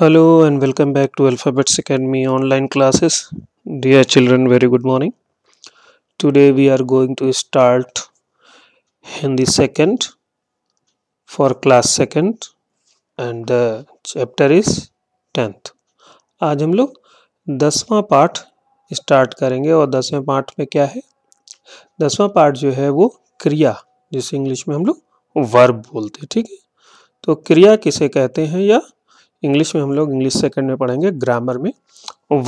hello and welcome back to Alphabets Academy online classes dear children very good morning today we are going to start Hindi second for class second and the chapter is tenth आज हम लोग दसवां part start करेंगे और दसवें part में क्या है दसवां पार्ट जो है वो क्रिया जिसे इंग्लिश में हम लोग वर्ब बोलते हैं ठीक है तो क्रिया किसे कहते हैं या इंग्लिश में हम लोग इंग्लिश सेकंड में पढ़ेंगे ग्रामर में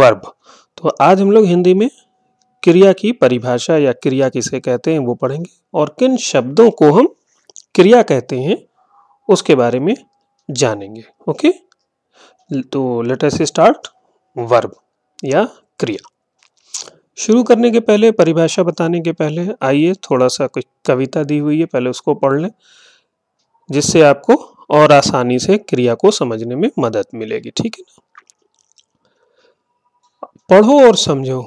वर्ब तो आज हम लोग हिंदी में क्रिया की परिभाषा या क्रिया किसे कहते हैं वो पढ़ेंगे और किन शब्दों को हम क्रिया कहते हैं उसके बारे में जानेंगे ओके तो लेट अस स्टार्ट वर्ब या क्रिया शुरू करने के पहले परिभाषा बताने के पहले आइए थोड़ा सा कुछ कविता दी हुई है पहले उसको पढ़ लें जिससे आपको और आसानी से क्रिया को समझने में मदद मिलेगी ठीक है ना पढ़ो और समझो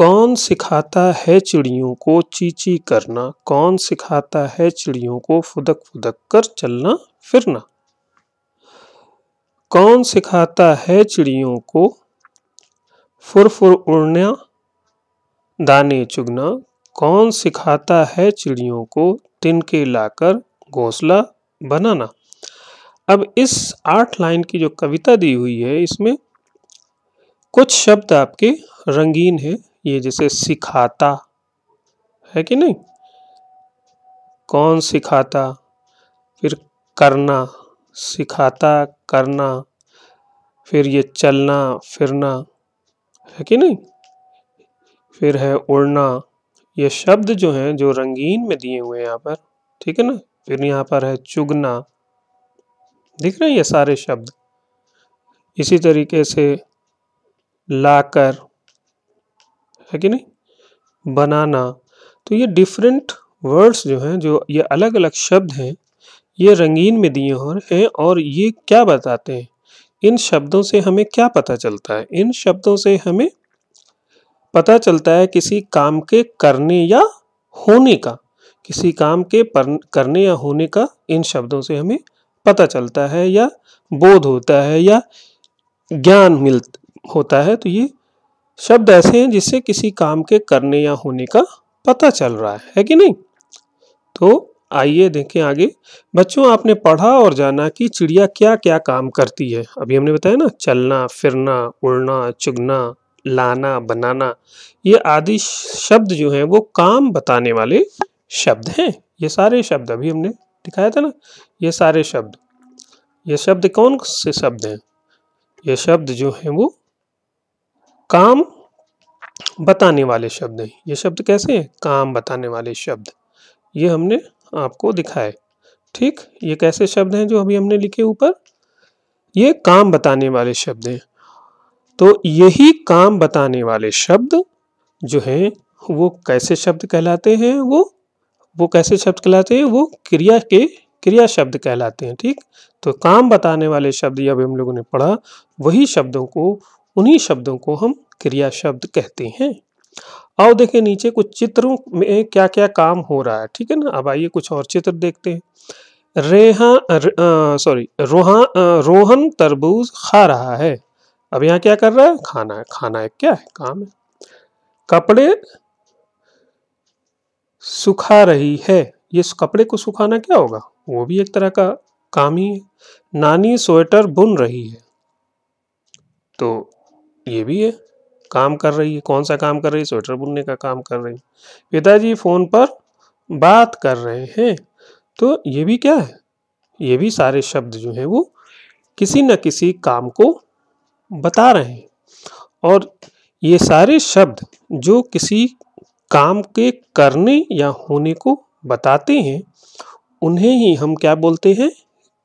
कौन सिखाता है चिड़ियों को चीची करना कौन सिखाता है चिड़ियों को फुदक फुदक कर चलना फिरना कौन सिखाता है चिड़ियों को फुर फुर उड़ना दाने चुगना कौन सिखाता है चिड़ियों को तिनके लाकर घोंसला बनाना अब इस आठ लाइन की जो कविता दी हुई है इसमें कुछ शब्द आपके रंगीन है ये जैसे सिखाता है कि नहीं कौन सिखाता फिर करना सिखाता करना फिर ये चलना फिरना है कि नहीं फिर है उड़ना ये शब्द जो हैं जो रंगीन में दिए हुए हैं यहाँ पर ठीक है ना फिर यहाँ पर है चुगना दिख रहे हैं ये सारे शब्द इसी तरीके से लाकर है कि नहीं बनाना तो ये डिफरेंट वर्ड्स जो हैं जो ये अलग अलग शब्द हैं ये रंगीन में दिए हो रहे हैं और ये क्या बताते हैं इन शब्दों से हमें क्या पता चलता है इन शब्दों से हमें पता चलता है किसी काम के करने या होने का किसी काम के करने या होने का इन शब्दों से हमें पता चलता है या बोध होता है या ज्ञान मिल होता है तो ये शब्द ऐसे हैं जिससे किसी काम के करने या होने का पता चल रहा है, है कि नहीं तो आइए देखें आगे बच्चों आपने पढ़ा और जाना कि चिड़िया क्या क्या काम करती है अभी हमने बताया ना चलना फिरना उड़ना चुगना लाना बनाना ये आदि शब्द जो हैं वो काम बताने वाले शब्द हैं ये सारे शब्द अभी हमने दिखाया था ना ये सारे शब्द ये शब्द कौन से शब्द हैं ये शब्द जो हैं वो काम बताने वाले शब्द हैं ये शब्द कैसे हैं काम बताने वाले शब्द ये हमने आपको दिखाए ठीक ये कैसे शब्द हैं जो अभी हमने लिखे ऊपर ये काम बताने वाले शब्द हैं तो यही काम बताने वाले शब्द जो हैं वो कैसे शब्द कहलाते हैं वो वो कैसे शब्द कहलाते हैं वो क्रिया के क्रिया शब्द कहलाते हैं ठीक तो काम बताने वाले शब्द ये अभी हम लोगों ने पढ़ा वही शब्दों को उन्हीं शब्दों को हम क्रिया शब्द कहते हैं और देखें नीचे कुछ चित्रों में क्या क्या काम हो रहा है ठीक है ना अब आइए कुछ और चित्र देखते हैं रेहा सॉरी रोहा रोहन तरबूज खा रहा है अब यहाँ क्या कर रहा है खाना है खाना है क्या है काम है कपड़े सुखा रही है ये कपड़े को सुखाना क्या होगा वो भी एक तरह का काम ही है नानी स्वेटर बुन रही है तो ये भी है काम कर रही है कौन सा काम कर रही है स्वेटर बुनने का काम कर रही है पिताजी फ़ोन पर बात कर रहे हैं तो ये भी क्या है ये भी सारे शब्द जो हैं वो किसी न किसी काम को बता रहे हैं और ये सारे शब्द जो किसी काम के करने या होने को बताते हैं उन्हें ही हम क्या बोलते हैं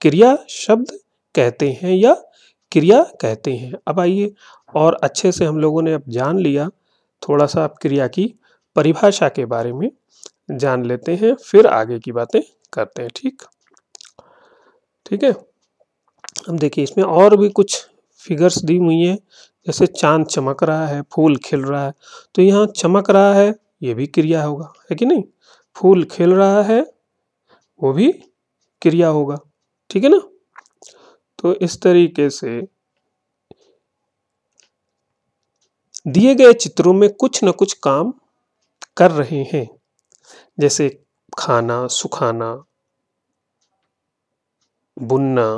क्रिया शब्द कहते हैं या क्रिया कहते हैं अब आइए और अच्छे से हम लोगों ने अब जान लिया थोड़ा सा अब क्रिया की परिभाषा के बारे में जान लेते हैं फिर आगे की बातें करते हैं ठीक ठीक है अब देखिए इसमें और भी कुछ फिगर्स दी हुई हैं जैसे चांद चमक रहा है फूल खिल रहा है तो यहाँ चमक रहा है ये भी क्रिया होगा है कि नहीं फूल खिल रहा है वो भी क्रिया होगा ठीक है ना तो इस तरीके से दिए गए चित्रों में कुछ न कुछ काम कर रहे हैं जैसे खाना सुखाना बुनना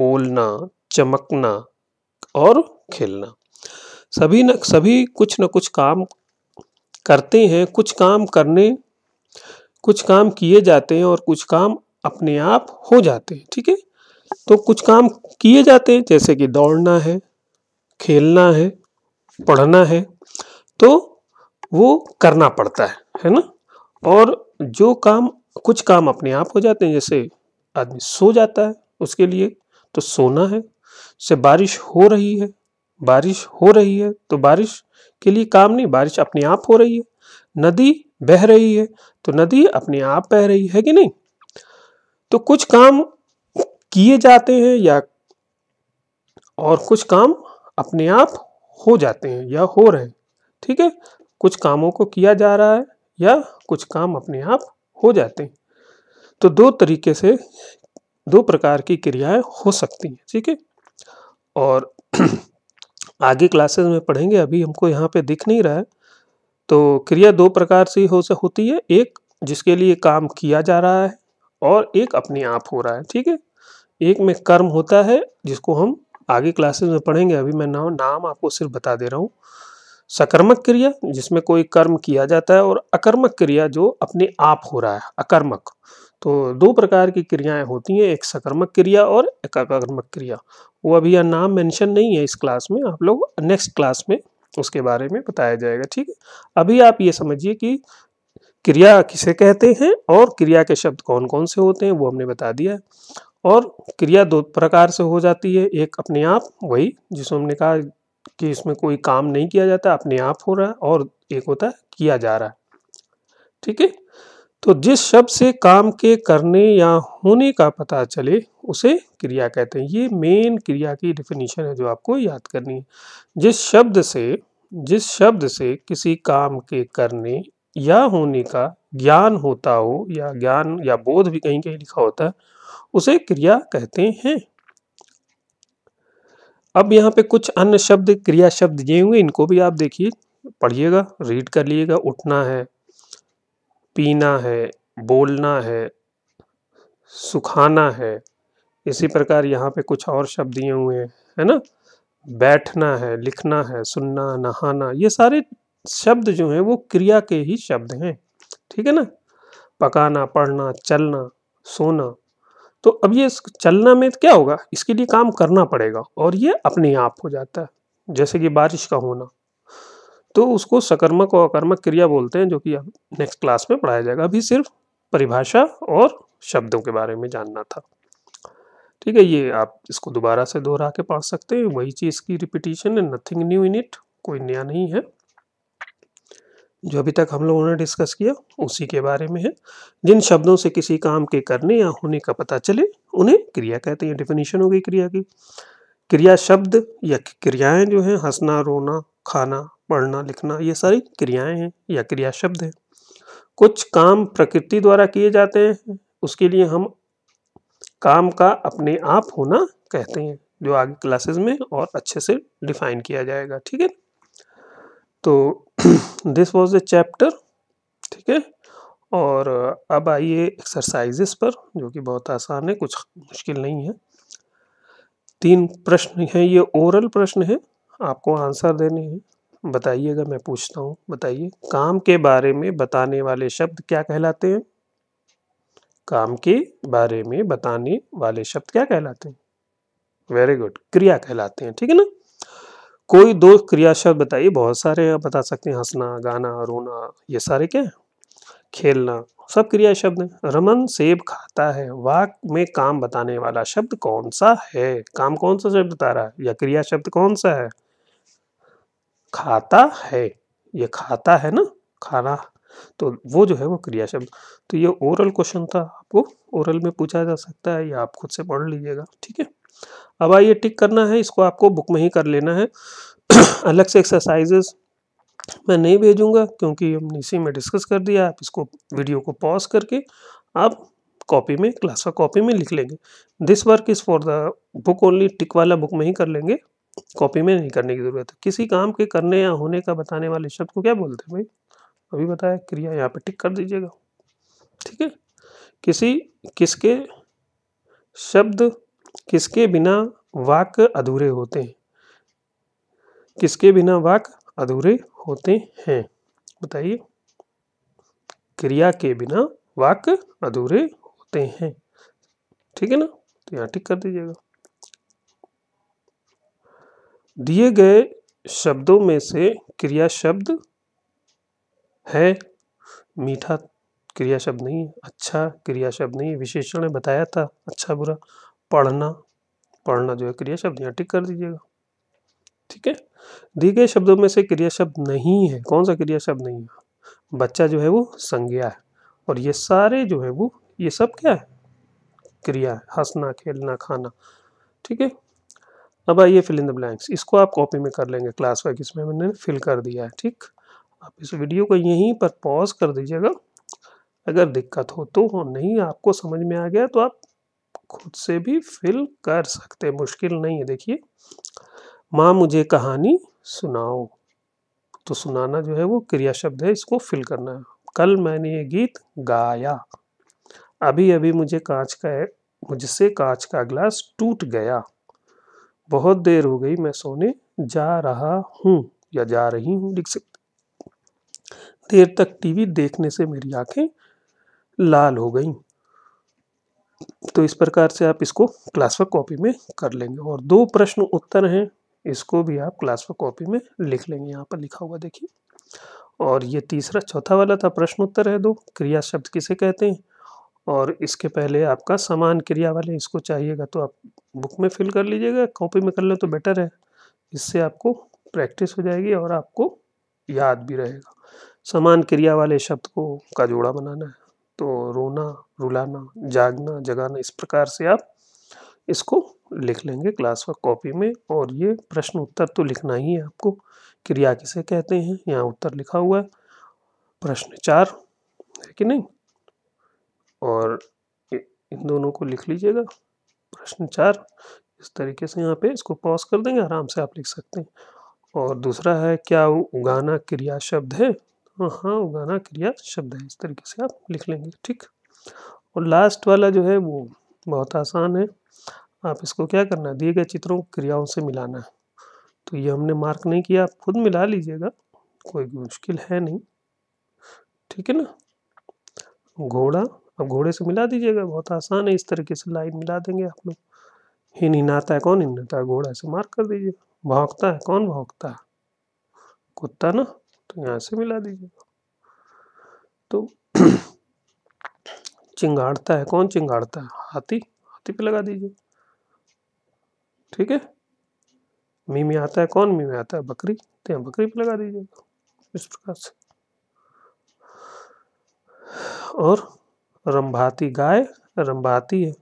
बोलना चमकना और खेलना सभी न सभी कुछ न कुछ काम करते हैं कुछ काम करने कुछ काम किए जाते हैं और कुछ काम अपने आप हो जाते हैं ठीक है तो कुछ काम किए जाते हैं जैसे कि दौड़ना है खेलना है पढ़ना है तो वो करना पड़ता है है ना और जो काम कुछ काम अपने आप हो जाते हैं जैसे आदमी सो जाता है उसके लिए तो सोना है से बारिश हो रही है बारिश हो रही है तो बारिश के लिए काम नहीं बारिश अपने आप हो रही है नदी बह रही है तो नदी अपने आप बह रही है कि नहीं तो कुछ काम किए जाते हैं या और कुछ काम अपने आप हो जाते हैं या हो रहे हैं ठीक है कुछ कामों को किया जा रहा है या कुछ काम अपने आप हो जाते हैं तो दो तरीके से दो प्रकार की क्रियाएं हो सकती हैं ठीक है और आगे क्लासेस में पढ़ेंगे अभी हमको यहाँ पे दिख नहीं रहा है तो क्रिया दो प्रकार से हो से होती है एक जिसके लिए काम किया जा रहा है और एक अपने आप हो रहा है ठीक है एक में कर्म होता है जिसको हम आगे क्लासेस में पढ़ेंगे अभी मैं ना, नाम आपको सिर्फ बता दे रहा हूँ सकर्मक क्रिया जिसमें कोई कर्म किया जाता है और अकर्मक क्रिया जो अपने आप हो रहा है अकर्मक तो दो प्रकार की क्रियाएं होती हैं एक सकर्मक क्रिया और एक अकर्मक क्रिया वो अभी यह नाम मेंशन नहीं है इस क्लास में आप लोग नेक्स्ट क्लास में उसके बारे में बताया जाएगा ठीक है अभी आप ये समझिए कि क्रिया किसे कहते हैं और क्रिया के शब्द कौन कौन से होते हैं वो हमने बता दिया है और क्रिया दो प्रकार से हो जाती है एक अपने आप वही जिसमें हमने कहा कि इसमें कोई काम नहीं किया जाता अपने आप हो रहा है और एक होता है किया जा रहा है ठीक है तो जिस शब्द से काम के करने या होने का पता चले उसे क्रिया कहते हैं ये मेन क्रिया की डिफिनीशन है जो आपको याद करनी है जिस शब्द से जिस शब्द से किसी काम के करने या होने का ज्ञान होता हो या ज्ञान या बोध भी कहीं कहीं लिखा होता है उसे क्रिया कहते हैं अब यहाँ पे कुछ अन्य शब्द क्रिया शब्द दिए होंगे इनको भी आप देखिए पढ़िएगा रीड कर लिएगा उठना है पीना है बोलना है सुखाना है इसी प्रकार यहाँ पे कुछ और शब्द दिए हुए हैं है ना बैठना है लिखना है सुनना नहाना ये सारे शब्द जो हैं वो क्रिया के ही शब्द हैं ठीक है ना पकाना पढ़ना चलना सोना तो अब ये चलना में क्या होगा इसके लिए काम करना पड़ेगा और ये अपने आप हो जाता है जैसे कि बारिश का होना तो उसको सकर्मक और अकर्मक क्रिया बोलते हैं जो कि अब नेक्स्ट क्लास में पढ़ाया जाएगा अभी सिर्फ परिभाषा और शब्दों के बारे में जानना था ठीक है ये आप इसको दोबारा से दोहरा के पढ़ सकते हैं वही चीज़ की रिपीटिशन है नथिंग न्यू इन इट कोई नया नहीं है जो अभी तक हम लोगों ने डिस्कस किया उसी के बारे में है जिन शब्दों से किसी काम के करने या होने का पता चले उन्हें क्रिया कहते हैं डिफिनीशन हो गई क्रिया की क्रिया शब्द या क्रियाएं जो हैं हंसना रोना खाना पढ़ना लिखना ये सारी क्रियाएं हैं या क्रिया शब्द हैं कुछ काम प्रकृति द्वारा किए जाते हैं उसके लिए हम काम का अपने आप होना कहते हैं जो आगे क्लासेस में और अच्छे से डिफाइन किया जाएगा ठीक है तो दिस वाज ए चैप्टर ठीक है और अब आइए एक्सरसाइजेस पर जो कि बहुत आसान है कुछ मुश्किल नहीं है तीन प्रश्न हैं ये ओरल प्रश्न है आपको आंसर देने हैं बताइएगा मैं पूछता हूँ बताइए काम के बारे में बताने वाले शब्द क्या कहलाते हैं काम के बारे में बताने वाले शब्द क्या कहलाते हैं वेरी गुड क्रिया कहलाते हैं ठीक है ना कोई दो क्रिया शब्द बताइए बहुत सारे आप बता सकते हैं हंसना गाना रोना ये सारे क्या है खेलना सब क्रिया शब्द हैं रमन सेब खाता है वाक में काम बताने वाला शब्द कौन सा है काम कौन सा शब्द बता रहा है या क्रिया शब्द कौन सा है खाता है ये खाता है ना खाना तो वो जो है वो क्रिया शब्द तो ये ओरल क्वेश्चन था आपको ओरल में पूछा जा सकता है या आप खुद से पढ़ लीजिएगा ठीक है अब आइए टिक करना है इसको आपको बुक में ही कर लेना है अलग से एक्सरसाइजेस मैं नहीं भेजूंगा क्योंकि हमने इसी में डिस्कस कर दिया आप इसको वीडियो को पॉज करके आप कॉपी में क्लास का कॉपी में लिख लेंगे this work is for the book only tick वाला बुक में ही कर लेंगे कॉपी में नहीं करने की ज़रूरत है किसी काम के करने या होने का बताने वाले शब्द को क्या बोलते हैं भाई अभी बताया क्रिया यहाँ पे टिक कर दीजिएगा ठीक है किसी किसके शब्द किसके बिना वाक अधूरे होते हैं किसके बिना वाक अधूरे होते हैं बताइए क्रिया के बिना वाक अधूरे होते हैं ठीक है ना तो यहाँ टिक कर दीजिएगा दिए गए शब्दों में से क्रिया शब्द है मीठा क्रिया शब्द नहीं है अच्छा क्रिया शब्द नहीं है विशेषण ने बताया था अच्छा बुरा पढ़ना पढ़ना जो है क्रिया शब्द यहाँ टिक कर दीजिएगा ठीक है दिए गए शब्दों में से क्रिया शब्द नहीं है कौन सा क्रिया शब्द नहीं है बच्चा जो है वो संज्ञा है और ये सारे जो है वो ये सब क्या है क्रिया है हंसना खेलना खाना ठीक है अब आइए फिल इन द ब्लैंक्स इसको आप कॉपी में कर लेंगे क्लास का किसमें मैंने फिल कर दिया है ठीक आप इस वीडियो को यहीं पर पॉज कर दीजिएगा अगर दिक्कत हो तो हो नहीं आपको समझ में आ गया तो आप खुद से भी फिल कर सकते मुश्किल नहीं है देखिए माँ मुझे कहानी सुनाओ तो सुनाना जो है वो क्रिया शब्द है इसको फिल करना है कल मैंने ये गीत गाया अभी अभी मुझे कांच का मुझसे कांच का ग्लास टूट गया बहुत देर हो गई मैं सोने जा रहा हूँ या जा रही हूँ लिख सकते देर तक टीवी देखने से मेरी आंखें लाल हो गई तो इस प्रकार से आप इसको क्लास वर्क कॉपी में कर लेंगे और दो प्रश्न उत्तर हैं इसको भी आप क्लास वर्क कॉपी में लिख लेंगे यहाँ पर लिखा हुआ देखिए और ये तीसरा चौथा वाला था प्रश्न उत्तर है दो क्रिया शब्द किसे कहते हैं और इसके पहले आपका समान क्रिया वाले इसको चाहिएगा तो आप बुक में फिल कर लीजिएगा कॉपी में कर लें तो बेटर है इससे आपको प्रैक्टिस हो जाएगी और आपको याद भी रहेगा समान क्रिया वाले शब्द को का जोड़ा बनाना है तो रोना रुलाना जागना जगाना इस प्रकार से आप इसको लिख लेंगे क्लास व कॉपी में और ये प्रश्न उत्तर तो लिखना ही है आपको क्रिया किसे कहते हैं यहाँ उत्तर लिखा हुआ है प्रश्न चार है कि नहीं और इन दोनों को लिख लीजिएगा प्रश्न चार इस तरीके से यहाँ पे इसको पॉज कर देंगे आराम से आप लिख सकते हैं और दूसरा है क्या वो उगाना क्रिया शब्द है हाँ, हाँ उगाना क्रिया शब्द है इस तरीके से आप लिख लेंगे ठीक और लास्ट वाला जो है वो बहुत आसान है आप इसको क्या करना है दिए गए चित्रों क्रियाओं से मिलाना है तो ये हमने मार्क नहीं किया आप खुद मिला लीजिएगा कोई मुश्किल है नहीं ठीक है ना घोड़ा आप घोड़े से मिला दीजिएगा बहुत आसान है इस तरीके से लाइन मिला देंगे आप लोग हिन हिनाता है कौन हिनाता है घोड़ा से मार कर दीजिए भौंकता है कौन भौंकता है कुत्ता ना तो यहाँ से मिला दीजिएगा तो चिंगाड़ता है कौन चिंगाड़ता है हाथी हाथी पे लगा दीजिए ठीक है मी में आता है कौन मी में आता है बकरी तो यहाँ बकरी पे लगा दीजिएगा इस प्रकार से और रंभाती गाय रंभाती है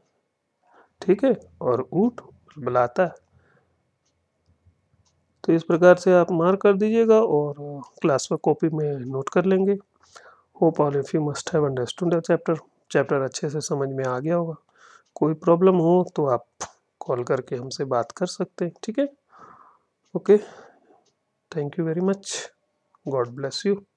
ठीक है और ऊट बुलाता है तो इस प्रकार से आप मार्क कर दीजिएगा और क्लास में कॉपी में नोट कर लेंगे hope all if you must have understood the chapter chapter अच्छे से समझ में आ गया होगा कोई प्रॉब्लम हो तो आप कॉल करके हमसे बात कर सकते हैं ठीक है okay thank you very much God bless you